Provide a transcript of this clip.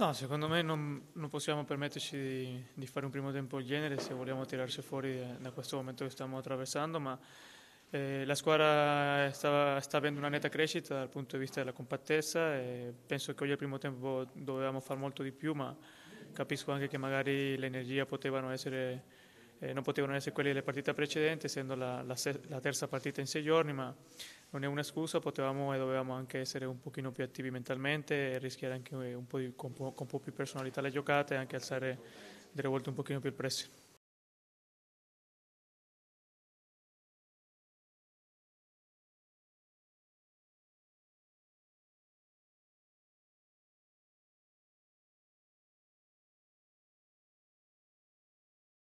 No, secondo me non, non possiamo permetterci di, di, fare un primo tempo del genere se vogliamo tirarci fuori da questo momento che stiamo attraversando, ma eh, la squadra sta, sta, avendo una netta crescita dal punto di vista della compattezza e penso che oggi al primo tempo dovevamo fare molto di più, ma capisco anche che magari l'energia potevano essere, eh, non potevano essere quelle delle partite precedenti, essendo la, la, la terza partita in sei giorni, ma non è una scusa, potevamo e dovevamo anche essere un pochino più attivi mentalmente e rischiare anche un po' di, con, con un po' più personalità le giocate e anche alzare delle volte un pochino più il pressing.